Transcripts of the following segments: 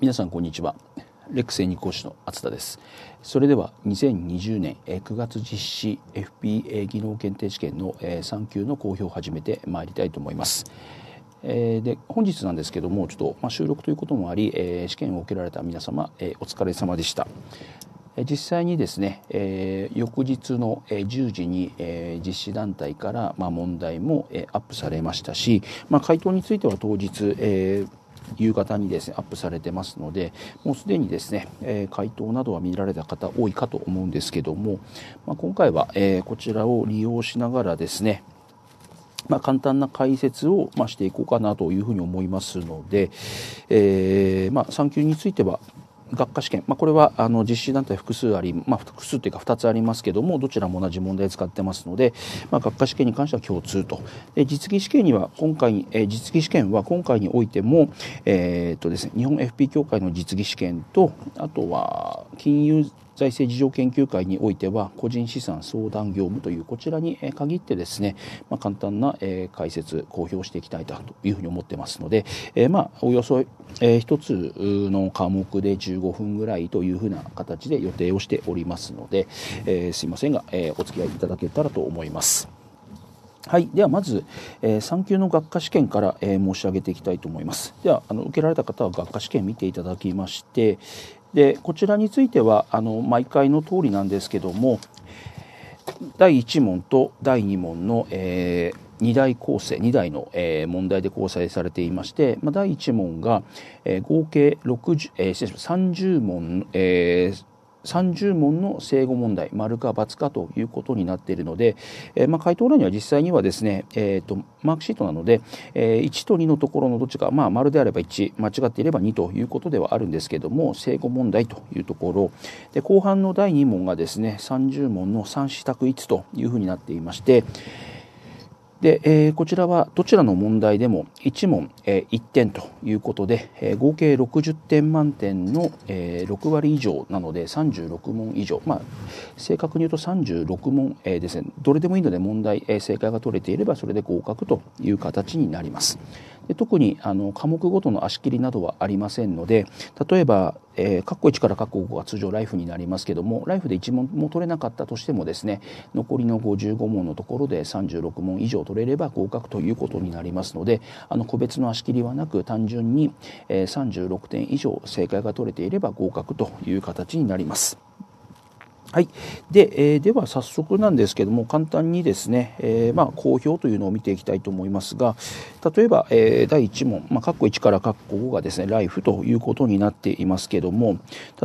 皆さんこんにちはレックニ講師の厚田ですそれでは2020年9月実施 FPA 技能検定試験の3級の公表を始めてまいりたいと思いますで本日なんですけどもちょっと、収録ということもあり試験を受けられた皆様お疲れ様でした実際にですね、えー、翌日の10時に、えー、実施団体から、まあ、問題も、えー、アップされましたし、まあ、回答については当日、えー夕方にですねアップされてますのでもうすでにですね、えー、回答などは見られた方多いかと思うんですけども、まあ、今回は、えー、こちらを利用しながらですねまあ、簡単な解説を、ましていこうかなというふうに思いますので、えー、まあ、産休については学科試験、まあ、これはあの実施団体複数あり、まあ、複数というか2つありますけどもどちらも同じ問題使ってますので、まあ、学科試験に関しては共通とで実技試験には今回、え実技試験は今回においても、えーとですね、日本 FP 協会の実技試験とあとは金融財政事情研究会においては個人資産相談業務というこちらに限ってですね、まあ、簡単な解説公表していきたいというふうに思ってますので、えまあおよそ1つの科目で15分ぐらいというふうな形で予定をしておりますので、えすいませんが、えお付き合いいただけたらと思います。はい、ではまず、えー、3級の学科試験から、えー、申し上げていきたいと思います。ではあの受けられた方は学科試験見ていただきまして、でこちらについてはあの毎回の通りなんですけども第1問と第2問の、えー、2大構成2大の、えー、問題で構成されていまして、まあ、第1問が、えー、合計60、えー、30問、えー、30問の正誤問題、丸か×かということになっているので、えー、まあ、回答欄には実際にはですね、えーと、マークシートなので、えー、1と2のところのどっちか、まあ、丸であれば1、間違っていれば2ということではあるんですけども、正誤問題というところで、後半の第2問がですね、30問の3四択1というふうになっていまして、で、えー、こちらはどちらの問題でも1問、えー、1点ということで、えー、合計60点満点の、えー、6割以上なので36問以上、まあ、正確に言うと36問、えー、ですねどれでもいいので問題、えー、正解が取れていればそれで合格という形になります。特にあの科目ごとの足切りなどはありませんので例えば、えー、括弧1から括弧5が通常ライフになりますけどもライフで1問も取れなかったとしてもですね残りの55問のところで36問以上取れれば合格ということになりますのであの個別の足切りはなく単純に、えー、36点以上正解が取れていれば合格という形になります。はい、で、えー、では早速なんですけども簡単にですね、えー、まあ公表というのを見ていきたいと思いますが例えば、えー、第1問、まあ、括弧1から括弧5がですねライフということになっていますけども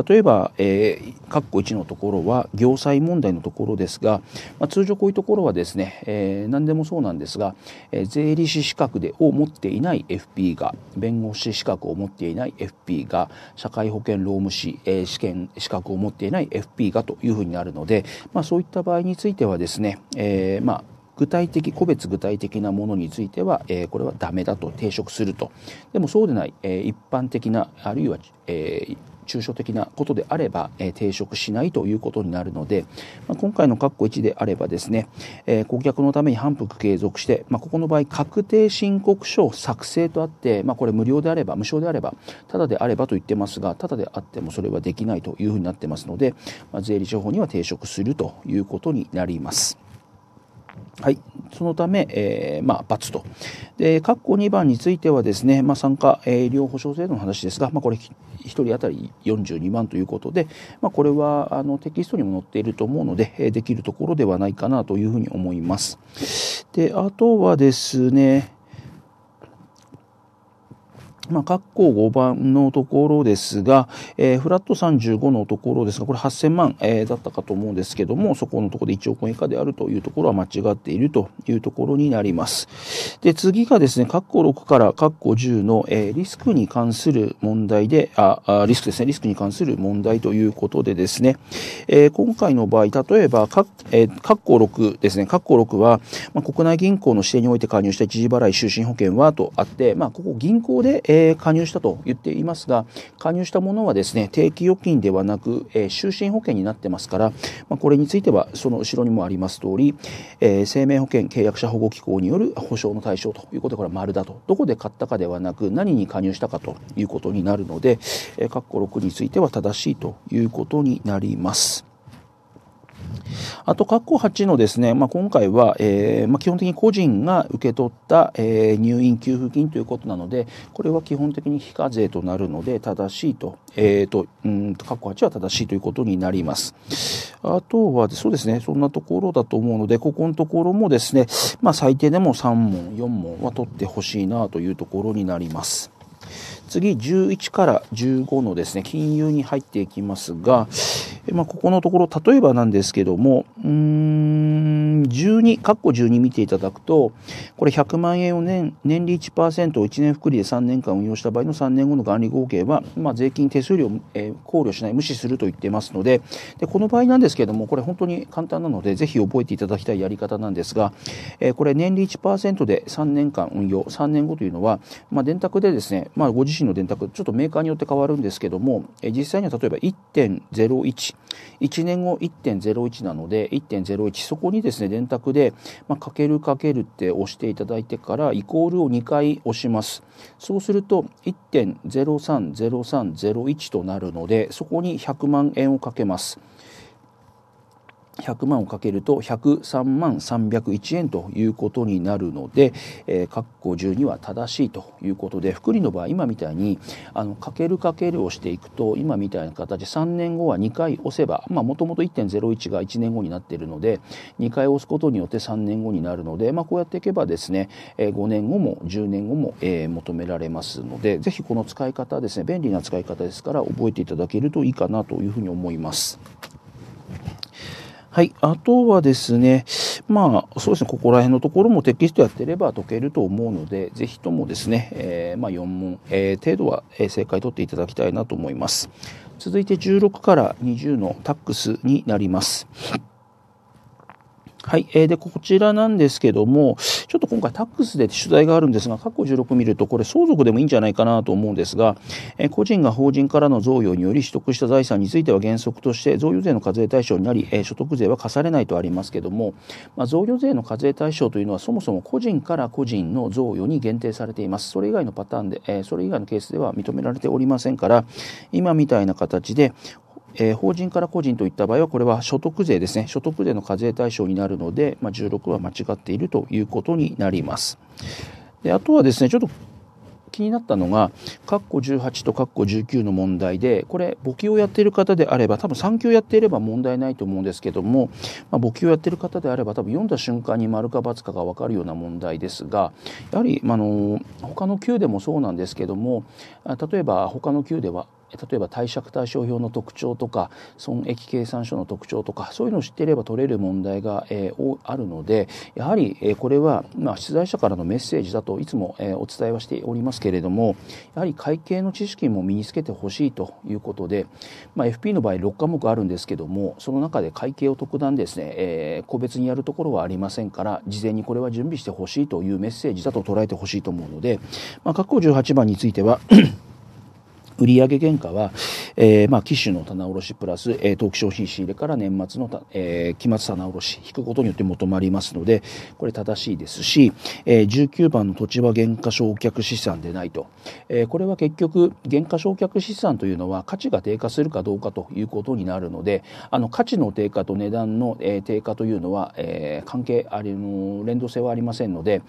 例えば、えー、括弧1のところは行債問題のところですが、まあ、通常こういうところはですね、えー、何でもそうなんですが、えー、税理士資格でを持っていない FP が弁護士資格を持っていない FP が社会保険労務士、えー、試験資格を持っていない FP がというふうになるので、まあ、そういった場合についてはですね、えー、まあ具体的、個別具体的なものについては、えー、これはダメだと抵触すると。でもそうでない、えー、一般的な、あるいは、えー、抽象的なことであれば、えー、抵触しないということになるので、まあ、今回の括弧1であればですね、えー、顧客のために反復継続して、まあ、ここの場合確定申告書を作成とあって、まあ、これ無料であれば無償であればただであればと言ってますがただであってもそれはできないというふうになってますので、まあ、税理情法には抵触するということになります。はい、そのため、えー、まあ、罰と。で、括弧2番についてはですね、まあ、参加、えー、医療保障制度の話ですが、まあ、これ、1人当たり42万ということで、まあ、これはあのテキストにも載っていると思うので、えできるところではないかなというふうに思います。で、あとはですね、まあ、括弧5番のところですが、えー、フラット35のところですが、これ8000万、えー、だったかと思うんですけども、そこのところで1億円以下であるというところは間違っているというところになります。で、次がですね、括弧6から括弧10の、えー、リスクに関する問題で、あ、あリスクですね、リスクに関する問題ということでですね、えー、今回の場合、例えば、括、えー、弧6ですね、括弧6は、まあ、国内銀行の指定において加入した一時払い就寝保険はとあって、まあ、ここ銀行で、えーえー、加入したと言っていますが、加入したものはですね、定期預金ではなく、えー、就寝保険になってますから、まあ、これについては、その後ろにもあります通り、えー、生命保険契約者保護機構による保障の対象ということで、これは丸だと。どこで買ったかではなく、何に加入したかということになるので、えー、括弧6については正しいということになります。あと、括弧8のですね、まあ、今回は、えーまあ、基本的に個人が受け取った、えー、入院給付金ということなので、これは基本的に非課税となるので、正しいと、えーと、うん括弧8は正しいということになります。あとは、そうですね、そんなところだと思うので、ここのところもですね、まあ、最低でも3問、4問は取ってほしいなというところになります。次11から15のですね、金融に入っていきますが、まあ、ここのところ、例えばなんですけども、うーん、12、ッコ12見ていただくと、これ100万円を年、年利1%を1年福利で3年間運用した場合の3年後の元利合計は、まあ、税金手数料を、え考慮しない、無視すると言ってますのでで、この場合なんですけども、これ本当に簡単なので、ぜひ覚えていただきたいやり方なんですが、えこれ年利1%で3年間運用、3年後というのは、まあ、電卓でですね、まあ、ご自身の電卓ちょっとメーカーによって変わるんですけども、え実際には例えば1.01 1年後1.01なので1.01そこにですね電卓で、まあ、かけるかけるって押していただいてからイコールを2回押しますそうすると1.030301となるのでそこに100万円をかけます。100万をかけると103万301円ということになるので、えー、括弧12は正しいということで福利の場合今みたいにあのかけるかけるをしていくと今みたいな形3年後は2回押せばもともと1.01が1年後になっているので2回押すことによって3年後になるので、まあ、こうやっていけばですね5年後も10年後も、えー、求められますのでぜひこの使い方ですね便利な使い方ですから覚えていただけるといいかなというふうに思います。はい。あとはですね、まあ、そうですね、ここら辺のところもテキストやってれば解けると思うので、ぜひともですね、えー、まあ、4問、えー、程度は正解取っていただきたいなと思います。続いて16から20のタックスになります。はい。えー、で、こちらなんですけども、ちょっと今回タックスで取材があるんですが、過去16見ると、これ相続でもいいんじゃないかなと思うんですが、えー、個人が法人からの贈与により取得した財産については原則として贈与税の課税対象になり、えー、所得税は課されないとありますけども、まあ、贈与税の課税対象というのはそもそも個人から個人の贈与に限定されています。それ以外のパターンで、えー、それ以外のケースでは認められておりませんから、今みたいな形でえー、法人から個人といった場合はこれは所得税ですね所得税の課税対象になるので、まあ、16は間違っているということになります。であとはですねちょっと気になったのが括弧18と括弧19の問題でこれ簿記をやっている方であれば多分3級やっていれば問題ないと思うんですけども、まあ、簿記をやっている方であれば多分読んだ瞬間に丸か×かが分かるような問題ですがやはり、まあの他の級でもそうなんですけども例えば他の級では例えば貸借対照表の特徴とか損益計算書の特徴とかそういうのを知っていれば取れる問題が、えー、あるのでやはり、えー、これは、まあ、出題者からのメッセージだといつも、えー、お伝えはしておりますけれどもやはり会計の知識も身につけてほしいということで、まあ、FP の場合6科目あるんですけどもその中で会計を特段ですね、え個別にやるところはありませんから事前にこれは準備してほしいというメッセージだと捉えてほしいと思うので、まあ、括弧18番については売上原価は、えー、まあ、機種の棚卸プラス、えー、ク消商品仕入れから年末の、えー、期末棚卸引くことによって求まりますので、これ正しいですし、え19番の土地は原価償却資産でないと。えこれは結局、原価償却資産というのは価値が低下するかどうかということになるので、あの価値の低下と値段の、え低下というのは、え関係ありの、連動性はありませんので、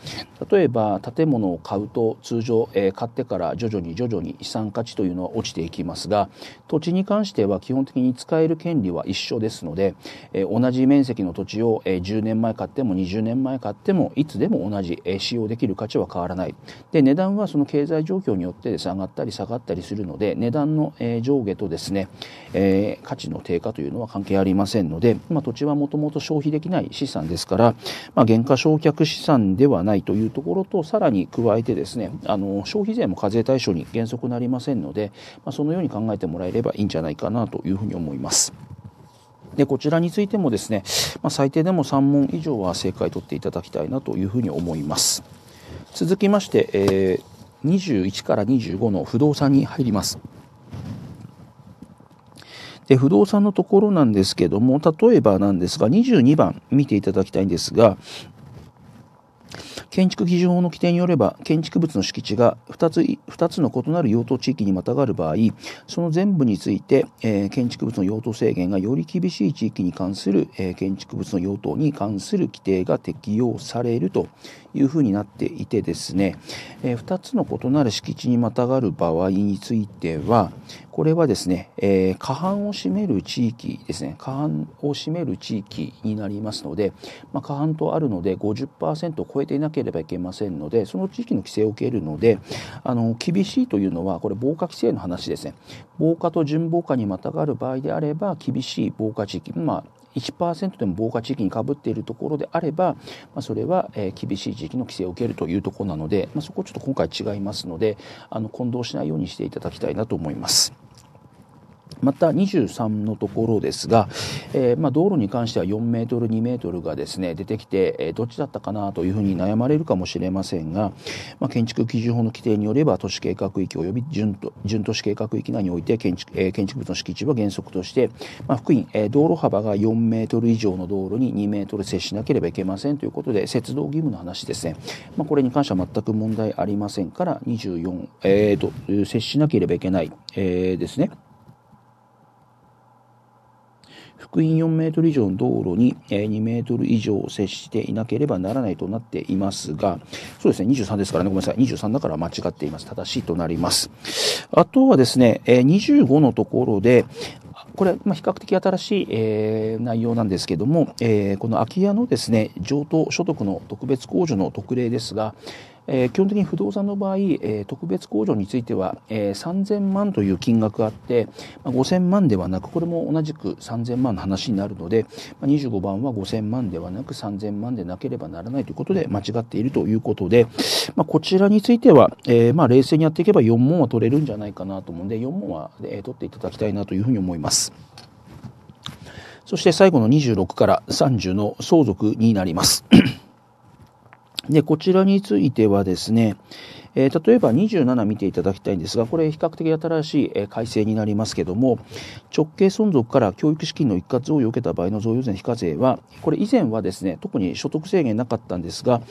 例えば建物を買うと通常、え買ってから徐々に徐々に資産価値というのは落ちていきますが土地に関しては基本的に使える権利は一緒ですので、え同じ面積の土地を、え10年前買っても20年前買ってもいつでも同じ、え使用できる価値は変わらないで値段はその経済状況によって上がったり下がったりするので値段の、え上下とですね、え価値の低下というのは関係ありませんので、まあ、土地はもともと消費できない資産ですから、まあ、減価償却資産ではないというところとさらに加えてですねあの消費税も課税対象に原則なりませんのでまあ、そのように考えてもらえればいいんじゃないかなというふうに思います。でこちらについてもですね、まあ、最低でも3問以上は正解取っていただきたいなというふうに思います続きまして、えー、21から25の不動産に入りますで不動産のところなんですけども例えばなんですが22番見ていただきたいんですが建築基準法の規定によれば、建築物の敷地が2つ ,2 つの異なる用途地域にまたがる場合、その全部について、えー、建築物の用途制限がより厳しい地域に関する、えー、建築物の用途に関する規定が適用されるというふうになっていてですね、えー、2つの異なる敷地にまたがる場合についてはこれはですね、えー、過半を占める地域ですね過半を占める地域になりますので、まあ、過半とあるので50%を超えていなければいけませんのでその地域の規制を受けるのであの厳しいというのはこれ防火規制の話ですね防火と準防火にまたがる場合であれば厳しい防火地域まあ1%でも防火地域にかぶっているところであれば、まあ、それは、えー、厳しい地域の規制を受けるというところなので、まあ、そこちょっと今回違いますのであの混同しないようにしていただきたいなと思います。また23のところですが、えー、まあ、道路に関しては4メートル、2メートルがですね出てきて、えー、どっちだったかなというふうに悩まれるかもしれませんが、まあ、建築基準法の規定によれば都市計画域及び準都準都市計画域内において建築,、えー、建築物の敷地は原則として、まあ、福井、え道路幅が4メートル以上の道路に2メートル接しなければいけませんということで接道義務の話ですね、まこれに関しては全く問題ありませんから24、えーと、接しなければいけない、えですね。福音4メートル以上の道路に2メートル以上接していなければならないとなっていますが、そうですね、23ですからね、ごめんなさい、23だから間違っています。正しいとなります。あとはですね、25のところで、これ比較的新しい、えー、内容なんですけども、えー、この空き家のですね、上等所得の特別控除の特例ですが、えー、基本的に不動産の場合、えー、特別控除については、えー、3000万という金額があって、まあ、5000万ではなく、これも同じく3000万の話になるので、まあ、25番は5000万ではなく3000万でなければならないということで間違っているということで、まあ、こちらについては、えー、まあ冷静にやっていけば4問は取れるんじゃないかなと思うので、4問は、えー、取っていただきたいなというふうに思います。そして最後の26から30の相続になります。で、こちらについてはですね、えー、例えば27見ていただきたいんですが、これ比較的新しい、えー、改正になりますけども、直系存続から教育資金の一括を受けた場合の贈与税非課税は、これ以前はですね、特に所得制限なかったんですが、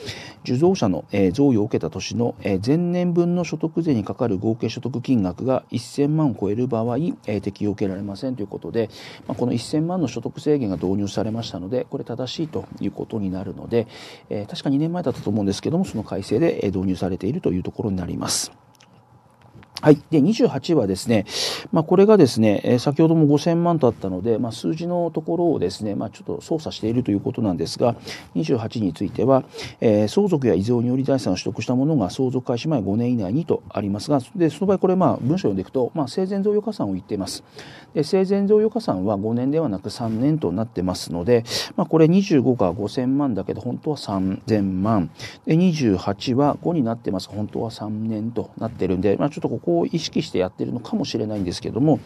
受贈者の、えー、贈与を受けた年の、え前年分の所得税にかかる合計所得金額が1000万を超える場合、え適用を受けられませんということで、まあ、この1000万の所得制限が導入されましたので、これ正しいということになるので、え確か2年前だったと思うんですけどもその改正で導入されているというところになります。はい。で、28はですね、まあ、これがですね、え先ほども5000万とあったので、まあ、数字のところをですね、まあ、ちょっと操作しているということなんですが、28については、えー、相続や遺贈により財産を取得したものが相続開始前5年以内にとありますが、で、その場合、これ、まあ、文章を読んでいくと、まあ、生前贈与加算を言っています。で、生前贈与加算は5年ではなく3年となってますので、まあ、これ25が5000万だけど、本当は3000万。で、28は5になってます本当は3年となってるんで、まあ、ちょっとこここを意識してやってるのかもしれないんですけども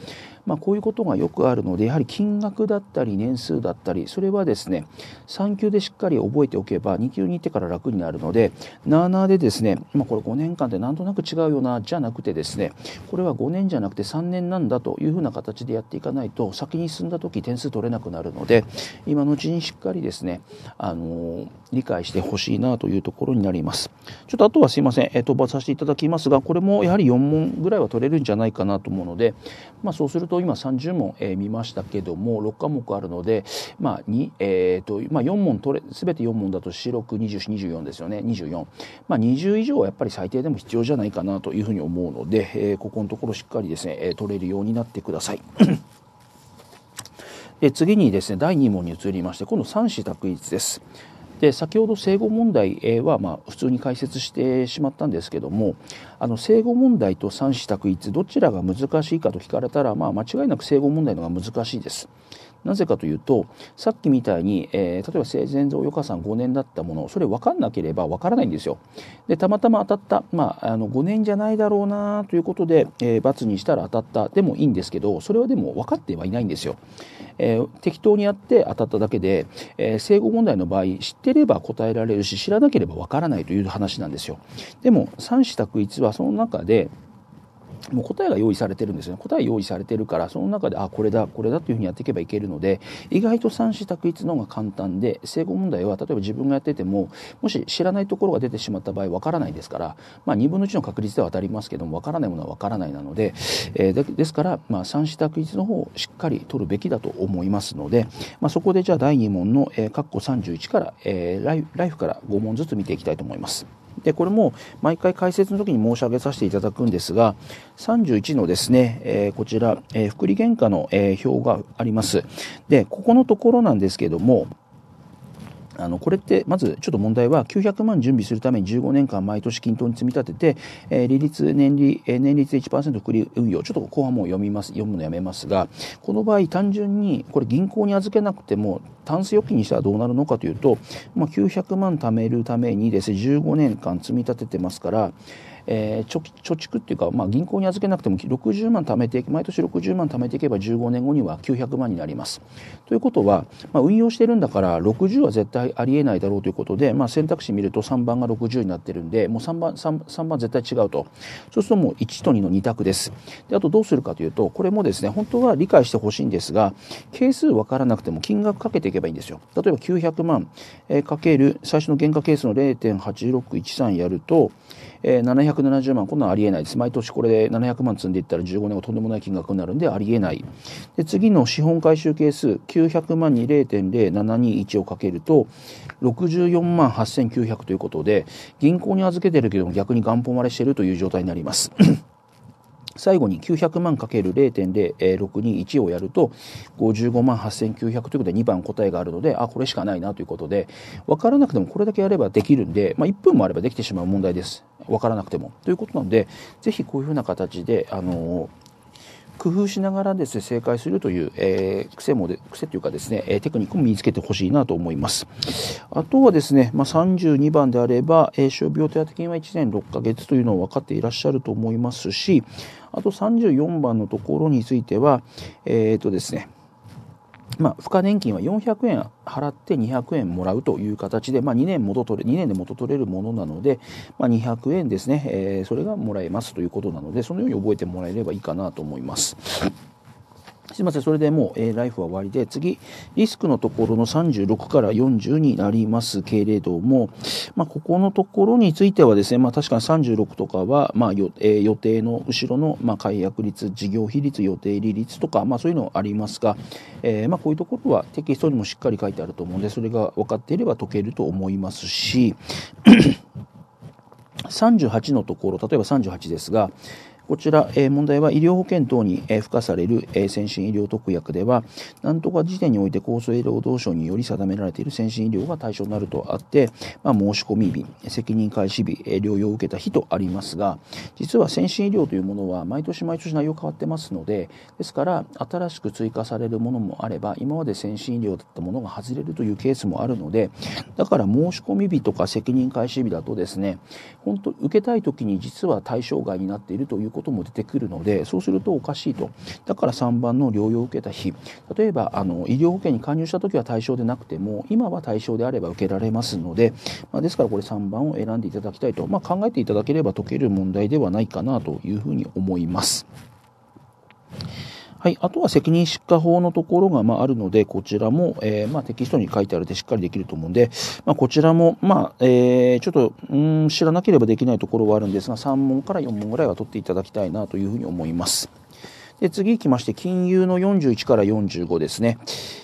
まあ、こういうことがよくあるのでやはり金額だったり年数だったりそれはですね3級でしっかり覚えておけば2級に行ってから楽になるので7でですね、まあ、これ5年間でなんとなく違うよなじゃなくてですねこれは5年じゃなくて3年なんだというふうな形でやっていかないと先に進んだ時点数取れなくなるので今のうちにしっかりですね、あのー、理解してほしいなというところになりますちょっとあとはすいません、えー、飛ばさせていただきますがこれもやはり4問ぐらいは取れるんじゃないかなと思うので、まあ、そうするとと今30問、えー、見ましたけども6科目あるので、まあえーとまあ、4問取れ全て4問だと4624ですよね24、まあ、20以上はやっぱり最低でも必要じゃないかなというふうに思うので、えー、ここのところしっかりですね取れるようになってください。で次にですね第2問に移りまして今度3子択一です。で先ほど生後問題はま普通に解説してしまったんですけどもあの生後問題と三子択一どちらが難しいかと聞かれたら、まあ、間違いなく生後問題の方が難しいです。なぜかというとさっきみたいに、えー、例えば生前贈与加算5年だったものそれ分かんなければ分からないんですよ。でたまたま当たった、まあ、あの5年じゃないだろうなということで、えー、×にしたら当たったでもいいんですけどそれはでも分かってはいないんですよ。えー、適当にやって当たっただけで、えー、正誤問題の場合知ってれば答えられるし知らなければわからないという話なんですよ。でも三子択一はその中でもう答えが用意されてるんですよね答え用意されてるからその中であこれだこれだというふうにやっていけばいけるので意外と三子択一の方が簡単で整合問題は例えば自分がやっててももし知らないところが出てしまった場合わからないですから、まあ、2分の1の確率では当たりますけどもわからないものはわからないなので、えー、ですから、まあ、三子択一の方をしっかり取るべきだと思いますので、まあ、そこでじゃあ第2問の、えー、括弧31から、えー、ライフから5問ずつ見ていきたいと思います。でこれも毎回解説の時に申し上げさせていただくんですが、31のですね、えー、こちら、えー、福利原価の、えー、表があります。で、ここのところなんですけども、あのこれってまずちょっと問題は900万準備するために15年間毎年均等に積み立てて、えー、利率年利、えー、年率1%繰り運用ちょっと後半も読みます読むのやめますがこの場合単純にこれ銀行に預けなくてもタンス預金にしたらどうなるのかというと、まあ、900万貯めるためにですね15年間積み立ててますからえー、貯蓄っていうか、まあ、銀行に預けなくても60万貯めて毎年60万貯めていけば15年後には900万になります。ということは、まあ、運用してるんだから60は絶対ありえないだろうということで、まあ、選択肢見ると3番が60になってるんでもう3番 ,3 3番絶対違うとそうするともう1と2の2択です。であとどうするかというとこれもですね本当は理解してほしいんですが係数分からなくても金額かけていけばいいんですよ。例えば900万、えー、かける最初の原価係数の0.8613やると、えー、770万こんなんありえないです毎年これで700万積んでいったら15年後とんでもない金額になるんでありえないで次の資本回収係数900万に0.0721をかけると64万8900ということで銀行に預けてるけども逆に元本割れしてるという状態になります最後に900万 ×0.0621 をやると55万8900ということで2番答えがあるのであこれしかないなということで分からなくてもこれだけやればできるんで、まあ、1分もあればできてしまう問題です分からなくてもということなのでぜひこういうふうな形であの工夫しながらですね正解するという、えー、癖もで癖というかですね、えテクニックも身につけてほしいなと思いますあとはですね、まあ、32番であれば、え傷病手当金は1年6ヶ月というのを分かっていらっしゃると思いますしあと34番のところについてはえっ、ー、とですねまあ、付加年金は400円払って200円もらうという形で、まあ、2, 年元取れ2年で元取れるものなので、まあ、200円ですね、えー、それがもらえますということなのでそのように覚えてもらえればいいかなと思います。すいません、それでもう、えー、ライフは終わりで、次、リスクのところの36から40になりますけれども、まあ、ここのところについてはですね、まあ、確かに36とかは、まあ、予定の後ろの、まあ、解約率、事業比率、予定利率とか、まあ、そういうのありますが、えー、まあ、こういうところはテキストにもしっかり書いてあると思うんで、それが分かっていれば解けると思いますし、38 のところ、例えば38ですが、こちら、え問題は医療保険等に、え付加される、え先進医療特約では、なんとか時点において厚生労働省により定められている先進医療が対象になるとあって、まあ、申し込み日、責任開始日、え療養を受けた日とありますが、実は先進医療というものは毎年毎年内容変わってますので、ですから新しく追加されるものもあれば、今まで先進医療だったものが外れるというケースもあるので、だから申し込み日とか責任開始日だとですね、本当受けたい時に実は対象外になっているということことも出てくるのでそうするとおかしいとだから3番の療養を受けた日例えばあの医療保険に加入した時は対象でなくても今は対象であれば受けられますので、まあ、ですからこれ3番を選んでいただきたいと、まあ、考えていただければ解ける問題ではないかなというふうに思います。はい。あとは責任執行法のところが、まあ、あるので、こちらも、えー、まあ、テキストに書いてあるでしっかりできると思うんで、まあ、こちらも、まあ、えー、ちょっと、うん、知らなければできないところはあるんですが、3問から4問ぐらいは取っていただきたいなというふうに思います。で、次行きまして、金融の41から45ですね。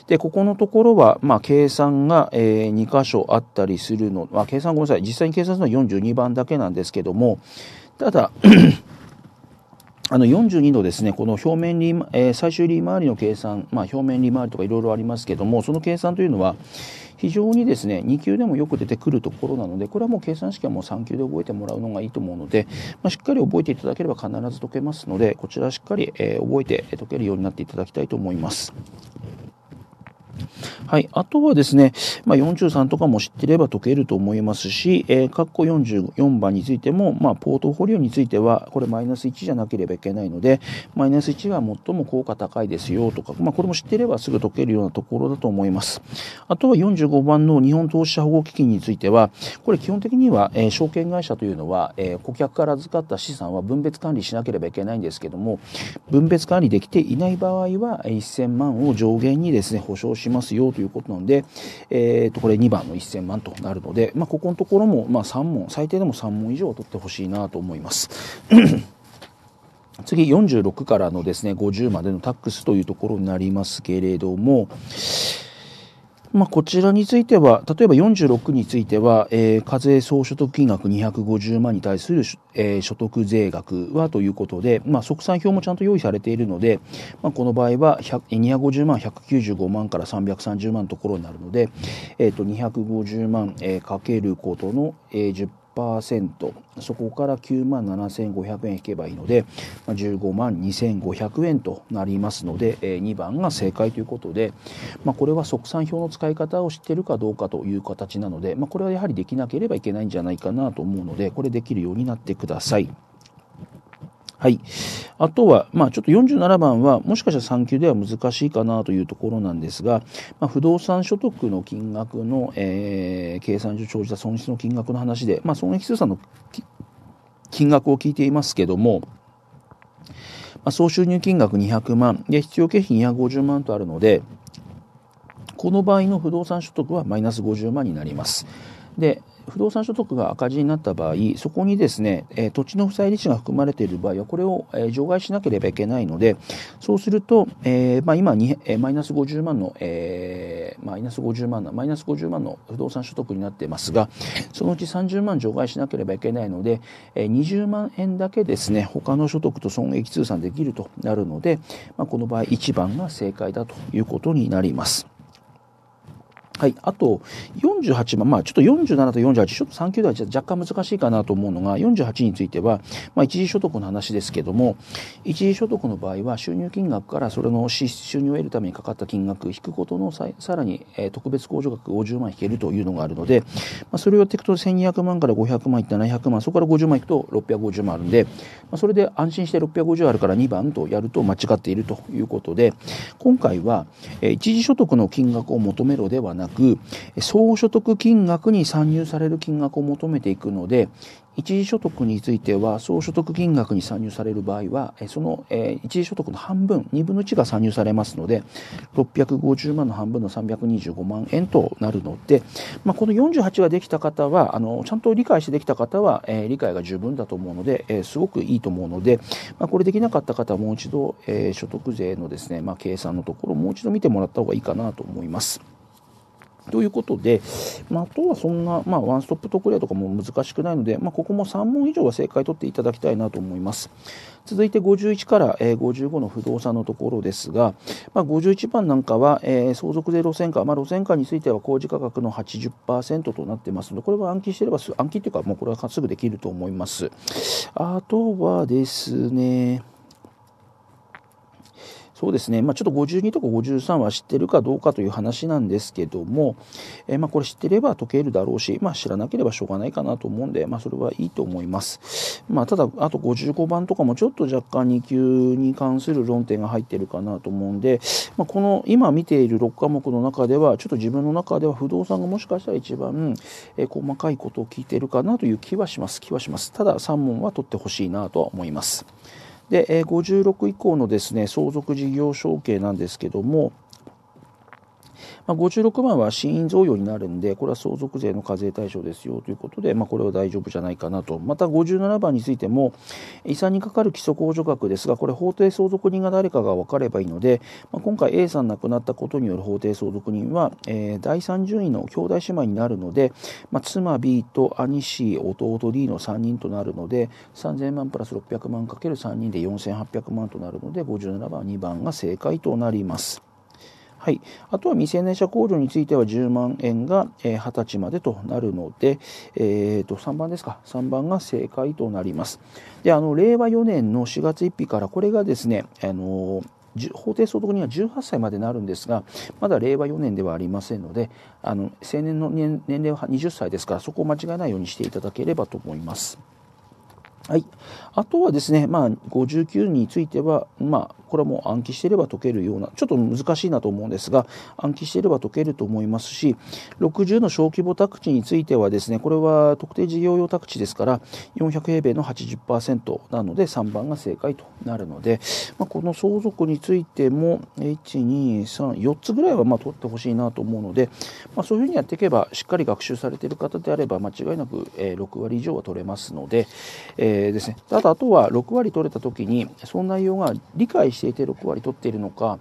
で、ここのところは、まあ、計算が、えー、2箇所あったりするの、まあ、計算ごめんなさい。実際に計算するのは42番だけなんですけども、ただあの42度ですね、この表面利、えー、最終利回りの計算、まあ、表面利回りとかいろいろありますけども、その計算というのは、非常にですね、2級でもよく出てくるところなので、これはもう計算式はもう3級で覚えてもらうのがいいと思うので、まあ、しっかり覚えていただければ必ず解けますので、こちらしっかり、えー、覚えて解けるようになっていただきたいと思います。はい。あとはですね、まあ、43とかも知ってれば解けると思いますし、えー、括弧44番についても、まあ、ポートフォリオについては、これマイナス1じゃなければいけないので、マイナス1が最も効果高いですよとか、まあ、これも知ってればすぐ解けるようなところだと思います。あとは45番の日本投資者保護基金については、これ基本的には、えー、証券会社というのは、えー、顧客から預かった資産は分別管理しなければいけないんですけども、分別管理できていない場合は、1000万を上限にですね、保証ししますよということなので、えー、とこれ2番の1000万となるので、まあ、ここのところも、まあ、3問最低でも3問以上取ってほしいなと思います。次46からのですね50までのタックスというところになりますけれども、まあ、こちらについては、例えば46区については、えー、課税総所得金額250万に対する、えー、所得税額はということで、まあ、即算表もちゃんと用意されているので、まあ、この場合は250万、195万から330万のところになるので、えー、と250万、えー、かけることの、えー、10%。そこから9万7500円引けばいいので15万2500円となりますので2番が正解ということで、まあ、これは即算表の使い方を知ってるかどうかという形なので、まあ、これはやはりできなければいけないんじゃないかなと思うのでこれできるようになってください。はい。あとは、まあ、ちょっと47番は、もしかしたら3級では難しいかなというところなんですが、まあ、不動産所得の金額の、えー、計算上生じた損失の金額の話で、まあ、損益通算の金額を聞いていますけども、まあ、総収入金額200万で、必要経費250万とあるので、この場合の不動産所得はマイナス50万になります。で、不動産所得が赤字になった場合そこにですね、え土地の負債利子が含まれている場合はこれを、え除外しなければいけないのでそうすると、えー、まあ、今に、えマイナス50万の、えー、マイナス50万のマイナス50万の不動産所得になっていますがそのうち30万除外しなければいけないので、え20万円だけですね他の所得と損益通算できるとなるので、まあ、この場合1番が正解だということになります。はい、あと48番、まあ、ちょっと47と48、ちょっと3級では若干難しいかなと思うのが、48については、まあ、一時所得の話ですけども、一時所得の場合は、収入金額からそれの支出収入を得るためにかかった金額、引くことのさらに、え特別控除額50万引けるというのがあるので、まあ、それをやっていくと1200万から500万いって700万、そこから50万いくと650万あるんで、まあ、それで安心して650あるから2番とやると間違っているということで、今回は、え一時所得の金額を求めろではなくなく、総所得金額に算入される金額を求めていくので、一時所得については、総所得金額に算入される場合は、その一時所得の半分、2分の1が算入されますので、650万の半分の325万円となるので、まあ、この48ができた方は、あの、ちゃんと理解してできた方は、え理解が十分だと思うので、えすごくいいと思うので、まあ、これできなかった方はもう一度、え所得税のですね、まあ、計算のところをもう一度見てもらった方がいいかなと思います。ということで、まあ、あとはそんな、まあ、ワンストップ特例とかも難しくないので、まあ、ここも3問以上は正解取っていただきたいなと思います。続いて51から、え55の不動産のところですが、まあ、51番なんかは、えー、相続税路線価、まあ、路線価については工事価格の80%となってますので、これは暗記してれば、暗記っていうか、もうこれはすぐできると思います。あとはですね、そうですね、まあ、ちょっと52とか53は知ってるかどうかという話なんですけども、えー、まあ、これ知ってれば解けるだろうし、まあ、知らなければしょうがないかなと思うんで、まあ、それはいいと思います。まあ、ただ、あと55番とかもちょっと若干2級に関する論点が入ってるかなと思うんで、まあ、この今見ている6科目の中では、ちょっと自分の中では不動産がもしかしたら一番、えー、細かいことを聞いてるかなという気はします。気はします。ただ、3問は取ってほしいなとは思います。で56以降のですね相続事業承継なんですけどもまあ、56万は死因贈与になるんでこれは相続税の課税対象ですよということで、まあ、これは大丈夫じゃないかなとまた57番についても遺産にかかる基礎控除額ですがこれ法定相続人が誰かが分かればいいので、まあ、今回 A さん亡くなったことによる法定相続人は、えー、第3順位の兄弟姉妹になるので、まあ、妻 B と兄 C 弟 D の3人となるので3000万プラス600万かける3人で4800万となるので57番2番が正解となります。はい、あとは未成年者控除については10万円が20歳までとなるので、えー、と3番ですか3番が正解となりますであの令和4年の4月1日からこれがですねあの法定相続には18歳までなるんですがまだ令和4年ではありませんのであの成年の年齢は20歳ですからそこを間違えないようにしていただければと思います。はい、あとはですね、まあ、59については、まあ、これはもう暗記していれば解けるようなちょっと難しいなと思うんですが暗記していれば解けると思いますし60の小規模宅地についてはですねこれは特定事業用宅地ですから400平米の80%なので3番が正解となるので、まあ、この相続についても1234つぐらいはま取ってほしいなと思うので、まあ、そういうふうにやっていけばしっかり学習されている方であれば間違いなく6割以上は取れますので,、えー、ですね、ただあとは6割取れた時にその内容が理解して規制て6割取っているのか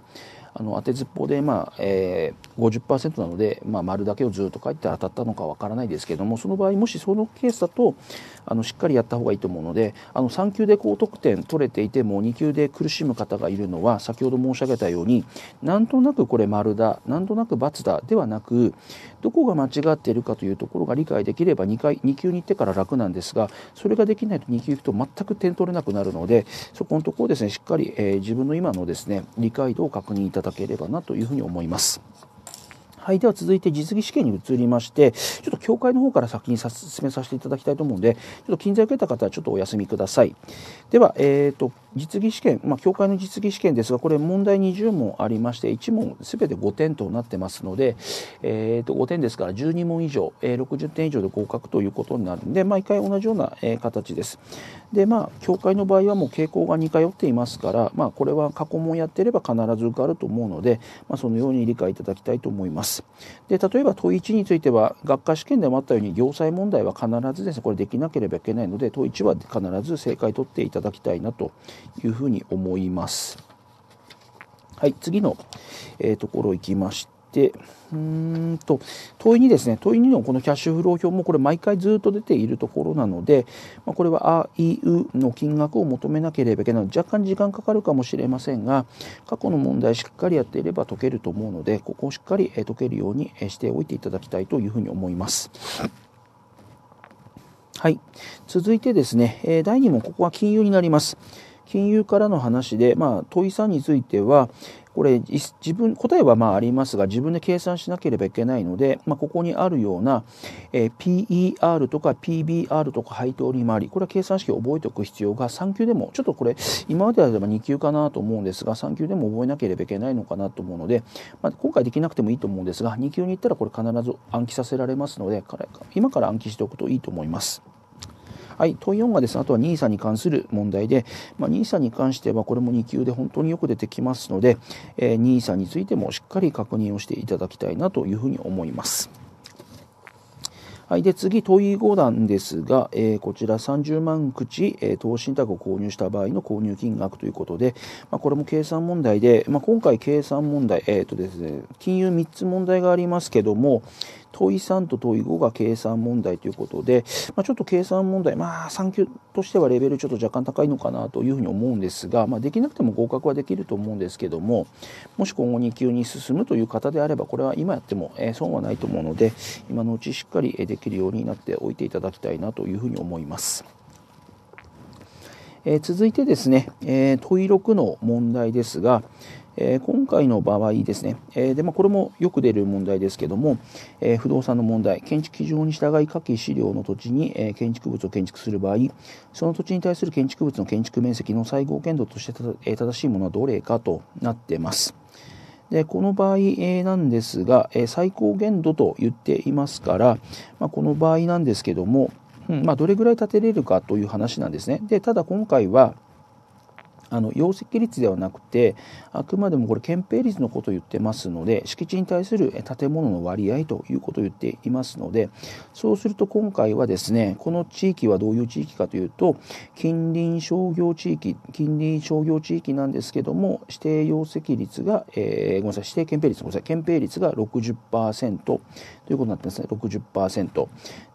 あの当てずっぽうで、まあえー、50%なので、まあ、丸だけをずっと書いて当たったのかわからないですけどもその場合もしそのケースだとあのしっかりやった方がいいと思うのであの3級で高得点取れていても2級で苦しむ方がいるのは先ほど申し上げたようになんとなくこれ丸だなんとなく×だではなくどこが間違っているかというところが理解できれば2回2級に行ってから楽なんですがそれができないと2級行くと全く点取れなくなるのでそこのところですねしっかり、えー、自分の今のですね理解度を確認いただければなというふうに思います。はい、では続いて実技試験に移りまして、ちょっと協会の方から先に進めさせていただきたいと思うんで、ちょっと近在受けた方はちょっとお休みください。では、えっ、ー、と、実技試験、まあ、協会の実技試験ですが、これ問題20問ありまして、1問すべて5点となってますので、えっ、ー、と、5点ですから12問以上、えー、60点以上で合格ということになるんで、毎回同じような、え形です。で、まあ、協会の場合はもう傾向が似通っていますから、まあ、これは過去問やってれば必ず受かると思うので、まあ、そのように理解いただきたいと思います。。で例えば問1については学科試験でもあったように行政問題は必ずですねこれできなければいけないので問1は必ず正解取っていただきたいなというふうに思います。はい、次の、えー、ところいきましててうーんと問いにですね問い2のこのキャッシュフロー表もこれ毎回ずっと出ているところなので、まあ、これは「あいう」の金額を求めなければいけない若干時間かかるかもしれませんが過去の問題しっかりやっていれば解けると思うのでここをしっかり解けるようにしておいていただきたいというふうに思います。はい、続いてですね第2問ここは金融になります。金融からの話で、まあ、問い3については、これ自分答えはまあありますが自分で計算しなければいけないので、まあ、ここにあるような、えー、PER とか PBR とか配当利回りこれは計算式を覚えておく必要が3級でもちょっとこれ今まであれば2級かなと思うんですが3級でも覚えなければいけないのかなと思うので、まあ、今回できなくてもいいと思うんですが2級に行ったらこれ必ず暗記させられますので今から暗記しておくといいと思います。はい、問4がですね、あとは NISA に関する問題で、まあ、NISA に関してはこれも2級で本当によく出てきますので、えー、NISA についてもしっかり確認をしていただきたいなというふうに思います。はい、で次、問い5段ですが、えー、こちら30万口、えー、投資信託を購入した場合の購入金額ということで、まあ、これも計算問題で、まあ、今回計算問題、えーとですね、金融3つ問題がありますけども、問い3と問い5が計算問題ということで、まあ、ちょっと計算問題、まあ、3級としてはレベルちょっと若干高いのかなというふうに思うんですが、まあ、できなくても合格はできると思うんですけども、もし今後2級に進むという方であれば、これは今やっても損はないと思うので、今のうちしっかりできるようになっておいていただきたいなというふうに思います。え続いてですね、え問い6の問題ですが、えー、今回の場合ですね、えー、でまあ、これもよく出る問題ですけども、えー、不動産の問題、建築基準に従い下記資料の土地に、え建築物を建築する場合、その土地に対する建築物の建築面積の最高限度として正しいものはどれかとなってます。でこの場合なんですが、最高限度と言っていますから、まあ、この場合なんですけども、まあ、どれぐらい建てれるかという話なんですね。でただ今回は、あの容積率ではなくてあくまでもこれ憲兵率のことを言ってますので敷地に対する建物の割合ということを言っていますのでそうすると今回はですねこの地域はどういう地域かというと近隣商業地域近隣商業地域なんですけども指定容積率が、えー、ごめんなさい指定憲兵率ごめんなさい憲兵率が60%ということになってますね60%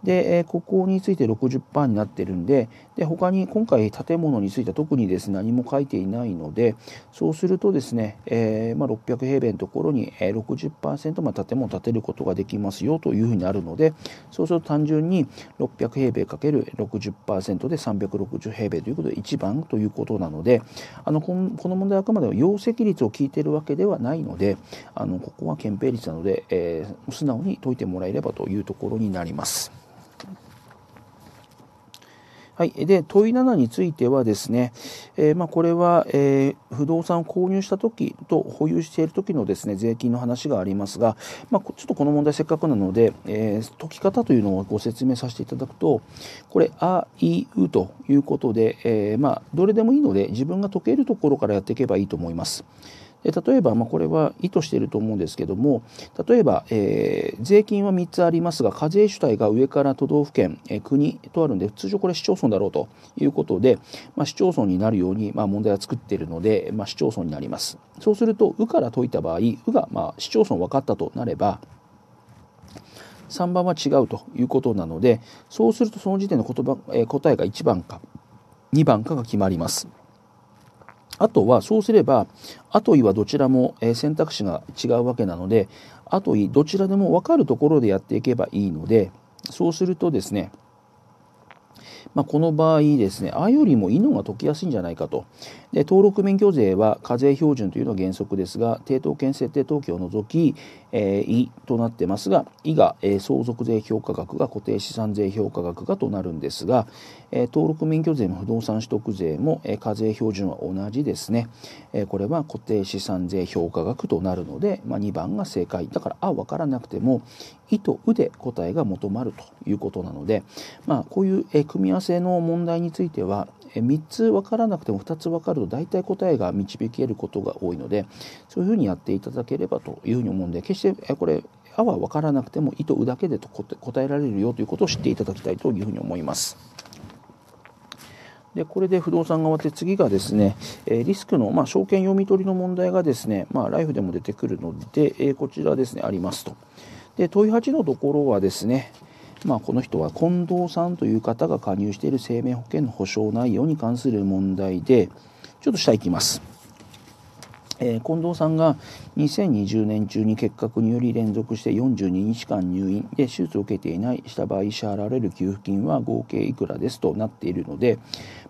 で、えここについて60%になってるんでで他に今回建物については特にですね何も書いていないのでそうするとですね、えー、まあ、600平米のところに60%まあ建物を建てることができますよというふうにあるのでそうすると単純に600平米 ×60% で360平米ということで1番ということなのであのこの問題はあくまでも容積率を聞いてるわけではないのであのここは憲兵率なので、えー、素直に解いててもらえればというところになります。はい、で問い7についてはですね、えー、まあ、これは、えー、不動産を購入した時と保有している時のですね税金の話がありますが、まあ、ちょっとこの問題せっかくなので、えー、解き方というのをご説明させていただくとこれ「あいう」ということで、えまあ、どれでもいいので自分が解けるところからやっていけばいいと思います。で例えば、まあ、これは意図していると思うんですけども例えば、えー、税金は3つありますが課税主体が上から都道府県、えー、国とあるんで通常これ市町村だろうということで、まあ、市町村になるように、まあ、問題は作っているので、まあ、市町村になりますそうすると「う」から解いた場合「う」が、まあ、市町村分かったとなれば3番は違うということなのでそうするとその時点の言葉、えー、答えが1番か2番かが決まります。あとはそうすればあといはどちらも選択肢が違うわけなのであといどちらでも分かるところでやっていけばいいのでそうするとですねまあ、この場合ですね、あよりもイのが解きやすいんじゃないかと。で登録免許税は課税標準というのが原則ですが、抵当権設定登記を除き、えー、イとなってますが、イが、えー、相続税評価額が固定資産税評価額がとなるんですが、登録免許税も不動産取得税も、課税標準は同じですね、これは固定資産税評価額となるので、まあ、2番が正解だから「あ」分からなくても「い」と「う」で答えが求まるということなので、まあ、こういう、組み合わせの問題については3つ分からなくても2つ分かると大体答えが導けることが多いのでそういうふうにやっていただければというふうに思うんで決してこれ「あ」は分からなくても「い」と「う」だけで答えられるよということを知っていただきたいというふうに思います。でこれで不動産が終わって次がですね、えリスクの、まあ、証券読み取りの問題がですね、まあ、ライフでも出てくるので、えこちらですねありますと。で問い8のところはですね、まあ、この人は近藤さんという方が加入している生命保険の保証内容に関する問題でちょっと下行きます。えー、近藤さんが2020年中に結核により連続して42日間入院で手術を受けていないした場合支払われる給付金は合計いくらですとなっているので、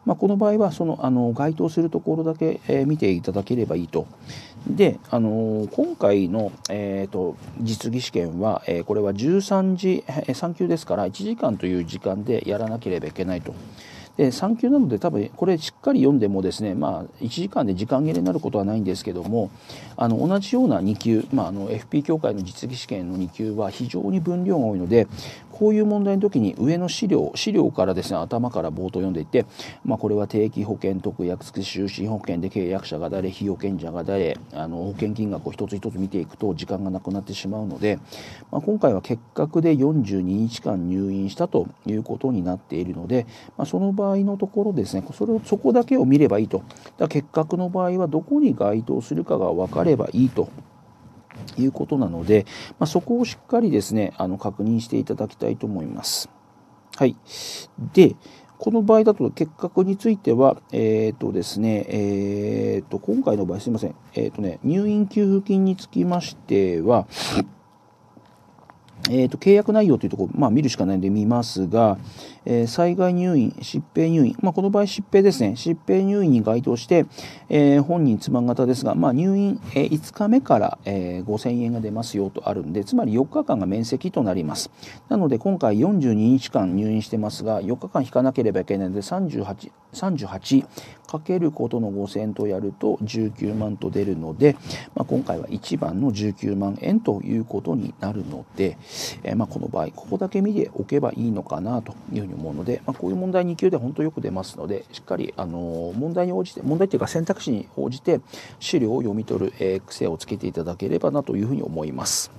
まあ、この場合はそのあの該当するところだけ、えー、見ていただければいいと。で、あのー、今回の、えーと、実技試験は、えこれは13時、え3級ですから1時間という時間でやらなければいけないと。で3級なので多分これしっかり読んでもですね、まあ、1時間で時間切れになることはないんですけどもあの同じような2級、まあ、あの FP 協会の実技試験の2級は非常に分量が多いのでこういう問題の時に上の資料資料からですね頭から冒頭読んでいって、まあ、これは定期保険特約付き就寝保険で契約者が誰被保険者が誰あの保険金額を一つ一つ見ていくと時間がなくなってしまうので、まあ、今回は結核で42日間入院したということになっているので、まあ、その場合のところですねそれをそこだけを見ればいいとだ結核の場合はどこに該当するかが分かればいいと。いうことなので、まあ、そこをしっかりですね、あの確認していただきたいと思います。はい。で、この場合だと結核については、えっ、とですね、えっ、と、今回の場合すいません。えっ、とね、入院給付金につきましては、えっ、と、契約内容というところ、まあ見るしかないんで見ますが、えー、災害入院、疾病入院、まあ、この場合疾病ですね、疾病入院に該当して、えー、本人つまん型ですが、まあ、入院、えー、5日目から、えー、5000円が出ますよとあるんで、つまり4日間が面積となります。なので今回42日間入院してますが、4日間引かなければいけないので38、38かけることの5000円とやると19万と出るので、まあ、今回は1番の19万円ということになるので、えー、まあこの場合、ここだけ見ておけばいいのかなというふうにに思うので、まあ、こういう問題2級では本当よく出ますのでしっかりあの問題に応じて問題というか選択肢に応じて資料を読み取る、えー、癖をつけていただければなというふうに思います。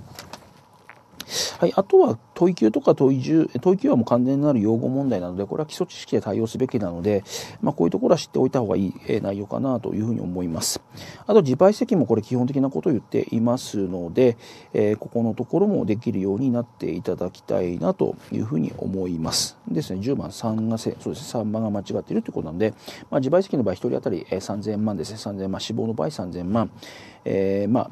はい、あとは問い級とか問い1問い級はもう完全なる用語問題なので、これは基礎知識で対応すべきなので、まあ、こういうところは知っておいた方がいい内容かなというふうに思います。あと、自賠責もこれ基本的なことを言っていますので、えー、ここのところもできるようになっていただきたいなというふうに思います。ですね、10番3がせ、そうですね、3番が間違っているということなので、まあ、自賠責の場合、1人当たり3000万ですね、3000万、死亡の場合3000万、えー、まあ、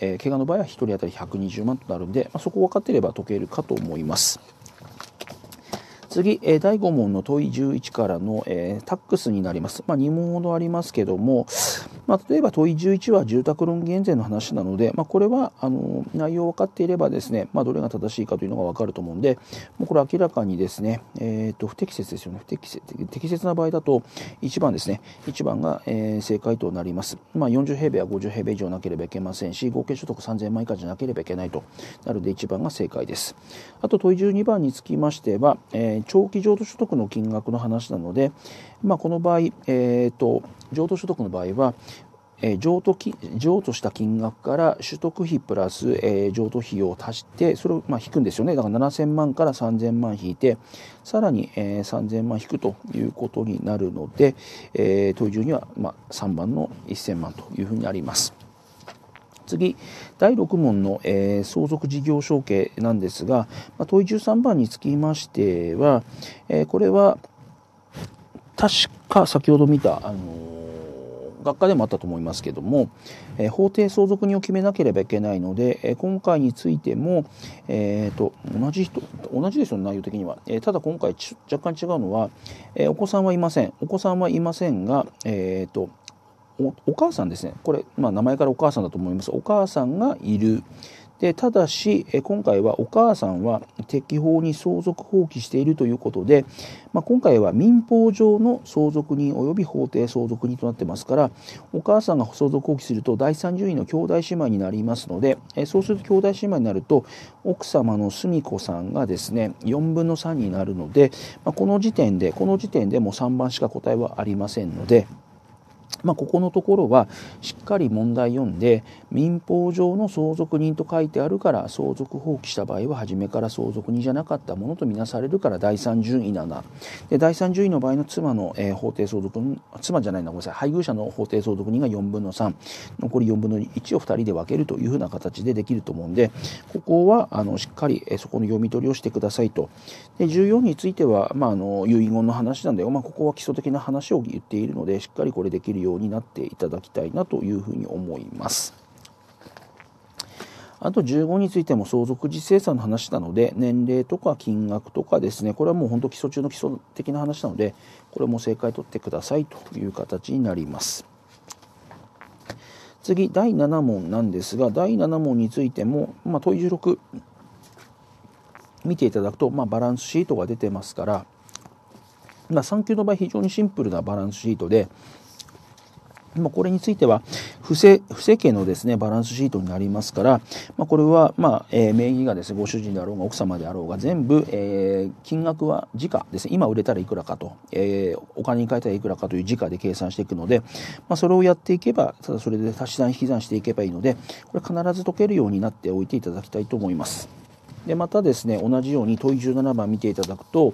えー、怪我の場合は1人当たり120万となるんで、まあ、そこ分かっていればば解けるかと思います。次、え第5問の問い11からの、えタックスになります。まあ、2問ほどありますけども、まあ、例えば問い11は住宅ローン減税の話なので、まあ、これはあの内容分かっていればですね、まあ、どれが正しいかというのが分かると思うんでもうこれ明らかにですね、えー、と不適切ですよね不適切適切な場合だと1番ですね1番が、えー、正解となります、まあ、40平米は50平米以上なければいけませんし合計所得3000万以下じゃなければいけないとなるで1番が正解ですあと問い12番につきましては、えー、長期譲渡所得の金額の話なので、まあ、この場合、えーと、譲渡所得の場合は、えー、譲渡譲渡した金額から取得費プラス、えー、譲渡費を足してそれをまあ引くんですよねだから7000万から3000万引いてさらに、えー、3000万引くということになるので、えー、当時にはまあ3番の1000万というふうになります。次第6問の、えー、相続事業承継なんですが、まあ、問い13番につきましては、えー、これは、確か先ほど見た、あの学科でもあったと思いますけども、えー、法定相続人を決めなければいけないので、えー、今回についても、えーと、同じ人同じですよね内容的には、えー、ただ今回若干違うのは、えお子さんはいませんお子さんはいませんが、えーと、お母さんですねこれ、まあ、名前からお母さんだと思いますお母さんがいる。でただし、今回はお母さんは適法に相続放棄しているということで、まあ、今回は民法上の相続人及び法定相続人となってますから、お母さんが相続放棄すると第30位の兄弟姉妹になりますので、そうすると兄弟姉妹になると、奥様の澄子さんがですね、4分の3になるので、まあ、この時点で、この時点でもう3番しか答えはありませんので、まあ、ここのところはしっかり問題読んで民法上の相続人と書いてあるから相続放棄した場合は初めから相続人じゃなかったものとみなされるから第3順位なんだで第3順位の場合の妻の、えー、法定相続妻じゃないなごめんなさい配偶者の法定相続人が4分の3残り4分の1を2人で分けるというふうな形でできると思うんでここはあのしっかり、えー、そこの読み取りをしてくださいとで14については、まあ、あの遺言の話なんだよ、まあ、ここは基礎的な話を言っているのでしっかりこれできるようになっていただきたいなというふうに思います。あと15についても相続時精算の話なので、年齢とか金額とかですね、これはもう本当基礎中の基礎的な話なので、これも正解取ってくださいという形になります。次、第7問なんですが、第7問についても、まあ、問い16見ていただくと、まあ、バランスシートが出てますから、まあ、3級の場合非常にシンプルなバランスシートで、まあ、これについては不正、不正形のですね、バランスシートになりますから、まあ、これは、まあ、えー、名義がですね、ご主人であろうが奥様であろうが、全部、えー、金額は時価ですね、今売れたらいくらかと、えー、お金に換えたらいくらかという時価で計算していくので、まあ、それをやっていけば、ただそれで足し算引き算していけばいいので、これ必ず解けるようになっておいていただきたいと思います。で、またですね、同じように問い17番見ていただくと、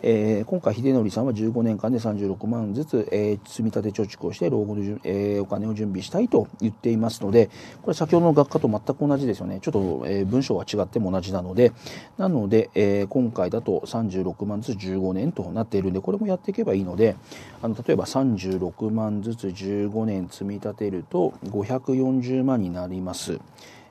えー、今回秀則さんは15年間で36万ずつ、えー、積み立て貯蓄をして老後のじゅ、えー、お金を準備したいと言っていますのでこれ先ほどの学科と全く同じですよねちょっと、えー、文章は違っても同じなのでなので、えー、今回だと36万ずつ15年となっているんでこれもやっていけばいいのであの例えば36万ずつ15年積み立てると540万になります。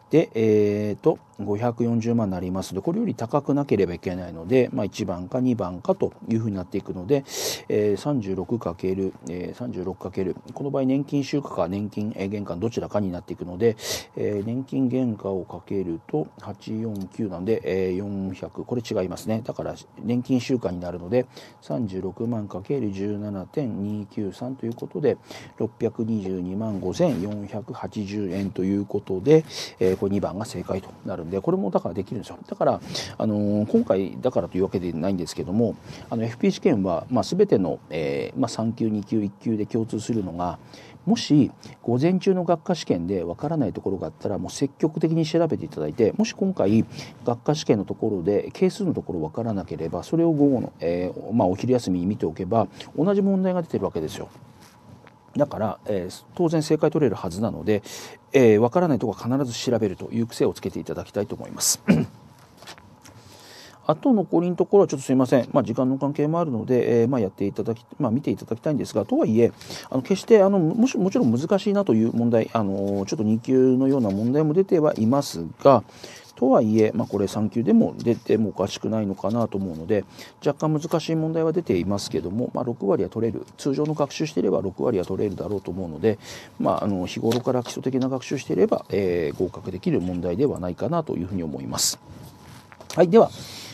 で、えっ、ー、と、540万になりますのでこれより高くなければいけないので、まあ、1番か2番かというふうになっていくので、36×36×、えー、この場合年金収穫か年金玄価どちらかになっていくので、えー、年金玄価をかけると849なんで、えー、400これ違いますねだから年金収穫になるので36万 ×17.293 ということで622万5480円ということで、えー、これ2番が正解となるんでこれもだからできるんですよだからあの今回だからというわけでないんですけどもあの FP 試験は、まあ、全ての、えーまあ、3級2級1級で共通するのがもし午前中の学科試験でわからないところがあったらもう積極的に調べていただいてもし今回学科試験のところで係数のところわからなければそれを午後の、えーまあ、お昼休みに見ておけば同じ問題が出てるわけですよ。だから、えー、当然正解取れるはずなので、えー、分からないとこは必ず調べるという癖をつけていただきたいと思います。あと残りのところはちょっとすいません。まあ、時間の関係もあるので、えー、まあ、やっていただき、まあ、見ていただきたいんですが、とはいえ、あの、決して、あの、もし、もちろん難しいなという問題、あの、ちょっと2級のような問題も出てはいますが、とはいえ、まあ、これ3級でも出てもおかしくないのかなと思うので若干難しい問題は出ていますけども、まあ、6割は取れる通常の学習していれば6割は取れるだろうと思うので、まあ、あの日頃から基礎的な学習していれば、えー、合格できる問題ではないかなというふうに思います。はい、では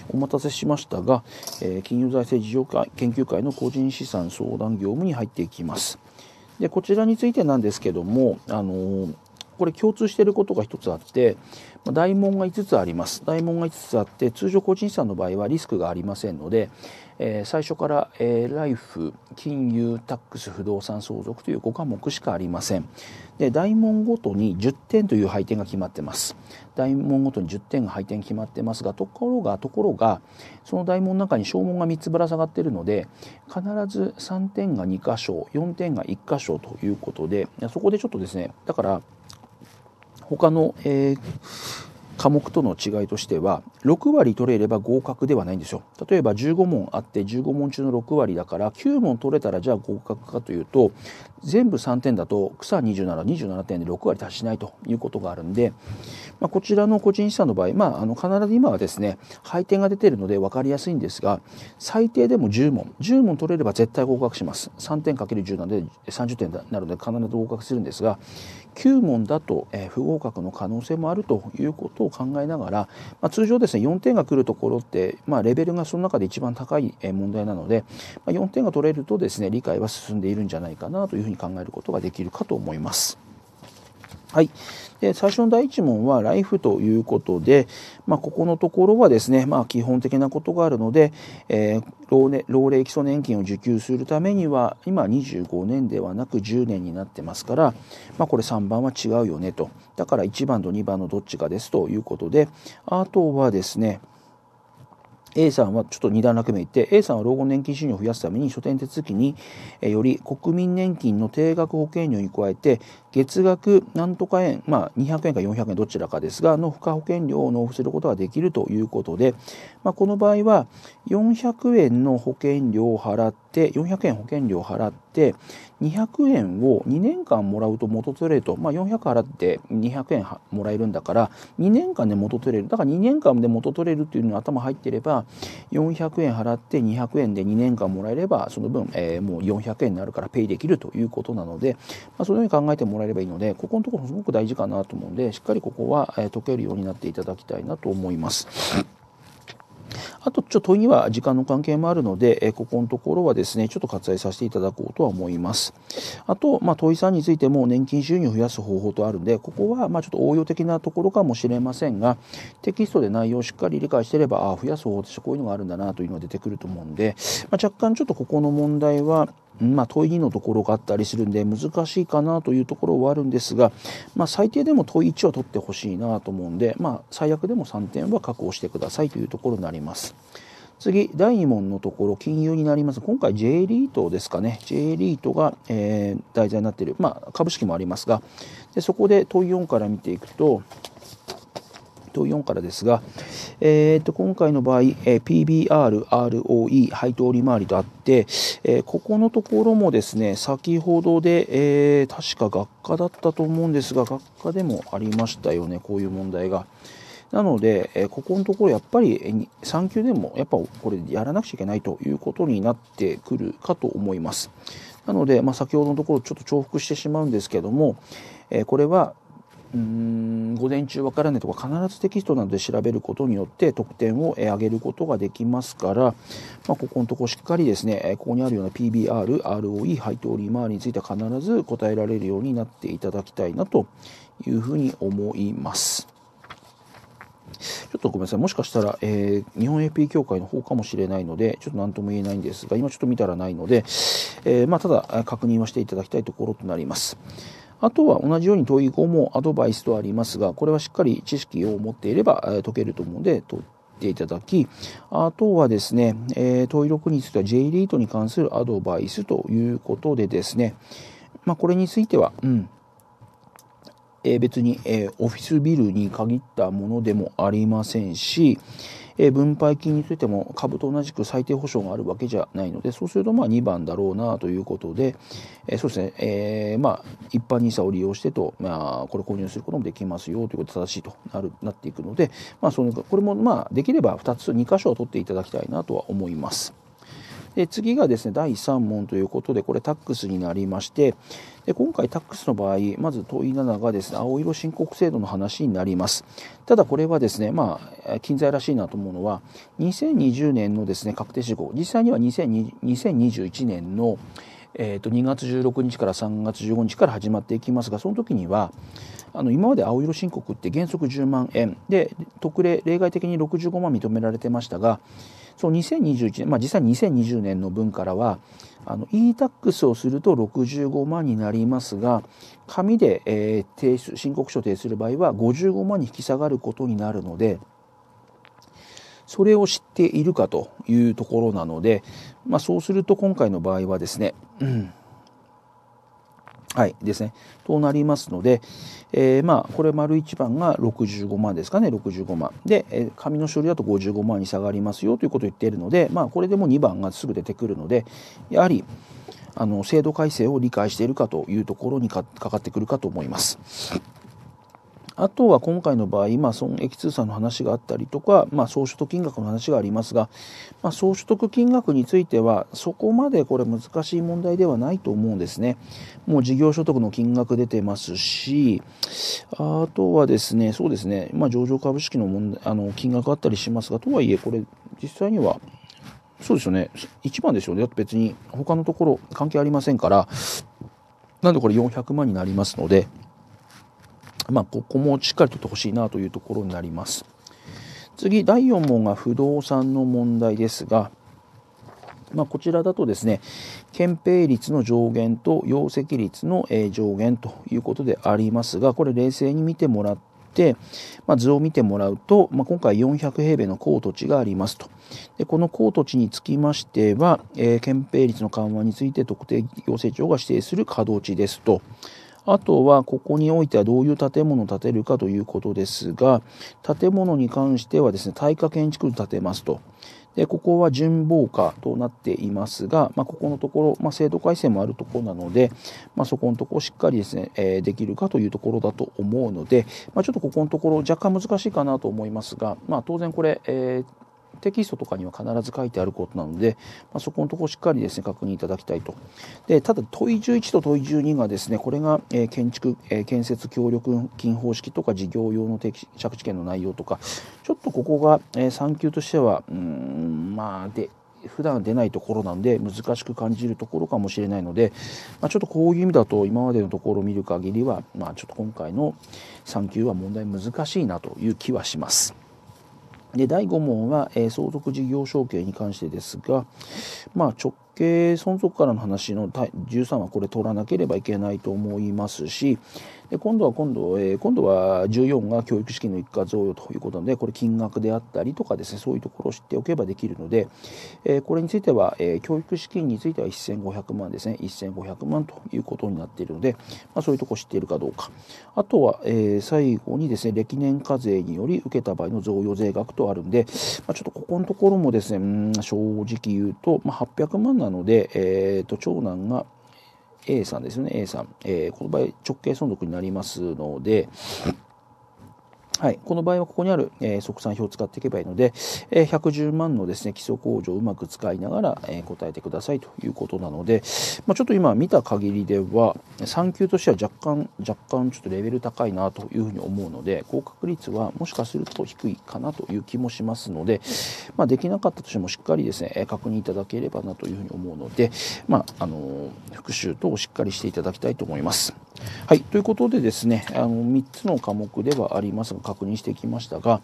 お待たせしましたが、えー、金融財政事情会研究会の個人資産相談業務に入っていきます。でこちらについてなんですけども、あのーこれ共通していることが1つあって、まあ、大門が5つあります。大門が5つあって、通常個人資産の場合はリスクがありませんので、えー、最初から、えー、ライフ、金融、タックス、不動産、相続という5科目しかありません。で、大門ごとに10点という配点が決まってます。大門ごとに10点が配点決まってますが、ところが、ところが、その大門の中に小門が3つぶら下がっているので、必ず3点が2箇所、4点が1箇所ということで、そこでちょっとですね、だから、他の、えー、科目との違いとしては6割取れれば合格ではないんですよ例えば15問あって15問中の6割だから9問取れたらじゃあ合格かというと全部3点だと草2727 27点で6割達しないということがあるんでまあ、こちらの個人資産の場合、まあ、あの必ず今はですね配点が出ているので分かりやすいんですが最低でも10問10問取れれば絶対合格します3点かける1 0なので30点になるので必ず合格するんですが9問だと、え不合格の可能性もあるということを考えながら、まあ、通常ですね4点が来るところって、まあ、レベルがその中で一番高い問題なので、まあ、4点が取れるとですね理解は進んでいるんじゃないかなというふうに考えることができるかと思います。はい。で、最初の第1問は、ライフということで、まあ、ここのところはですね、まあ、基本的なことがあるので、えー、老年老齢基礎年金を受給するためには、今25年ではなく10年になってますから、まあ、これ3番は違うよねと。だから1番と2番のどっちかですということで、あとはですね、A さんはちょっと2段落目いって A さんは老後年金収入を増やすために書店手続きにより国民年金の定額保険料に加えて月額なんとか円、まあ、200円か400円どちらかですがの付加保険料を納付することができるということで、まあ、この場合は400円の保険料を払ってて400円保険料払って200円を2年間もらうと元取れると、まあ、400払って200円もらえるんだから2年間で元取れるだから2年間で元取れるっていうのに頭入ってれば400円払って200円で2年間もらえればその分、えー、もう400円になるからペイできるということなので、まあ、そのように考えてもらえればいいのでここのところすごく大事かなと思うんでしっかりここは、え解けるようになっていただきたいなと思います。あとちょっと問いには時間の関係もあるので、えここのところはですね、ちょっと割愛させていただこうとは思います。あと、まあ、問いさんについても年金収入を増やす方法とあるんで、ここはまちょっと応用的なところかもしれませんが、テキストで内容をしっかり理解していれば、ああ、増やす方法としてこういうのがあるんだなというのが出てくると思うんで、まあ、若干ちょっとここの問題は、まあ、問い2のところがあったりするんで難しいかなというところはあるんですが、まあ、最低でも問い1は取ってほしいなと思うんで、まあ、最悪でも3点は確保してくださいというところになります。次、第2問のところ、金融になります。今回 J リートですかね。J リートが、えー、題材になっている、まあ、株式もありますが、でそこで問い4から見ていくと、答4からですが、えー、っと今回の場合、え PBR、ROE、配当利回りとあって、えここのところもですね先ほどで、え確か学科だったと思うんですが学科でもありましたよねこういう問題が。なので、えここのところやっぱり3級でもやっぱこれやらなくちゃいけないということになってくるかと思います。なので、まあ、先ほどのところちょっと重複してしまうんですけども、えこれはうん午前中わからないとか必ずテキストなどで調べることによって得点を上げることができますから、まあ、ここのとこしっかりですねここにあるような PBR、ROE、配当利回りについては必ず答えられるようになっていただきたいなというふうに思います。ちょっとごめんなさい、もしかしたら、えー、日本 AP 協会の方かもしれないので、ちょっと何とも言えないんですが、今ちょっと見たらないので、えー、まあ、ただ確認はしていただきたいところとなります。あとは同じように問い以降もアドバイスとありますが、これはしっかり知識を持っていれば、解けると思うので、取っていただき、あとはですね、えー、問い6については J リートに関するアドバイスということでですね、まあ、これについては、うん、えー、別に、えー、オフィスビルに限ったものでもありませんし、えー、分配金についても株と同じく最低保証があるわけじゃないのでそうするとまあ2番だろうなということで、えー、そうですね、えー、まあ一般 NISA を利用してと、まあ、これ購入することもできますよということで正しいとなるなっていくので、まあ、そのこれもまあできれば2つ2箇所を取っていただきたいなとは思います。で次がですね第3問ということでこれタックスになりましてで今回タックスの場合まず問い7がですね青色申告制度の話になりますただこれはですねまあ近在らしいなと思うのは2020年のですね確定事項実際には2021年のえー、と2月16日から3月15日から始まっていきますがその時にはあの今まで青色申告って原則10万円で特例例外的に65万認められてましたがそう2021年、まあ、実際2020年の分からはあの e-tax をすると65万になりますが紙で、えー、提出申告書を提出する場合は55万に引き下がることになるのでそれを知っているかというところなので、まあ、そうすると今回の場合はですね、うんはいですね。となりますので、えー、まあこれ丸一番が65万ですかね65万で、えー、紙の書類だと55万に下がりますよということを言っているので、まあ、これでも2番がすぐ出てくるのでやはりあの制度改正を理解しているかというところにかかってくるかと思います。あとは今回の場合、まあ、損益通算の話があったりとか、まあ、総所得金額の話がありますが、まあ、総所得金額については、そこまでこれ難しい問題ではないと思うんですね。もう事業所得の金額出てますし、あとはですね、そうですね、まあ、上場株式の問題あの金額あったりしますが、とはいえ、これ、実際には、そうですよね、一番ですよね、だって別に他のところ関係ありませんから、なんでこれ400万になりますので、まあ、ここもしっかり取ってほしいなというところになります。次、第4問が不動産の問題ですが、まあ、こちらだとですね、憲兵率の上限と容積率の上限ということでありますが、これ冷静に見てもらって、まあ、図を見てもらうと、まあ、今回400平米の高土地がありますと。でこの高土地につきましては、えー、憲兵率の緩和について特定行政庁が指定する稼働地ですと。あとはここにおいてはどういう建物を建てるかということですが、建物に関してはですね、耐火建築を建てますと。で、ここは順防火となっていますが、まあ、ここのところ、まあ、制度改正もあるところなので、まあ、そこのところしっかりですね、えー、できるかというところだと思うので、まあ、ちょっとここのところ若干難しいかなと思いますが、まあ、当然これ、えーテキストとかには必ず書いてあることなので、まあ、そこのところしっかりですね、確認いただきたいと。で、ただ問い11と問い12がですね、これが、え建築、え建設協力金方式とか事業用の着地権の内容とか、ちょっとここが、え3級としては、うん、まあ、で、普段出ないところなんで難しく感じるところかもしれないので、まあ、ちょっとこういう意味だと今までのところを見る限りは、まあ、ちょっと今回の3級は問題難しいなという気はします。で第5問は、えー、相続事業承継に関してですが、まあ、直系存続からの話の13はこれ取らなければいけないと思いますし今度は今度、えー、今度は14が教育資金の一括贈与ということなので、これ金額であったりとかですね、そういうところを知っておけばできるので、えー、これについては、えー、教育資金については1500万ですね、1500万ということになっているので、まあ、そういうところを知っているかどうか。あとは、え最後にですね、歴年課税により受けた場合の贈与税額とあるんで、まあ、ちょっとここのところもですね、正直言うと、まあ、800万なので、えー、と長男が A さんですね、A さん。えー、この場合、直径存続になりますので、はい、この場合はここにある、えー、速算表を使っていけばいいので、えー、110万のですね基礎控除をうまく使いながら、えー、答えてくださいということなので、まあ、ちょっと今見た限りでは3級としては若干若干ちょっとレベル高いなというふうに思うので合格率はもしかすると低いかなという気もしますので、まあ、できなかったとしてもしっかりですね確認いただければなというふうに思うので、まあ、あの復習等をしっかりしていただきたいと思います。はい、ということでですねあの3つの科目ではありますが確認してきましたが、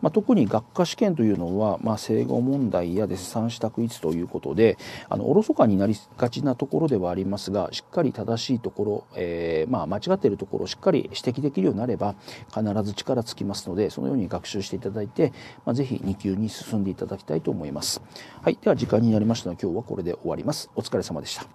まあ、特に学科試験というのは、まあ、正誤問題やです三、ね、択1ということであのおろそかになりがちなところではありますがしっかり正しいところ、えー、まあ、間違っているところをしっかり指摘できるようになれば必ず力つきますのでそのように学習していただいて、まあ、ぜひ2級に進んでいただきたいと思います。はい、では時間になりましたので今日はこれで終わります。お疲れ様でした。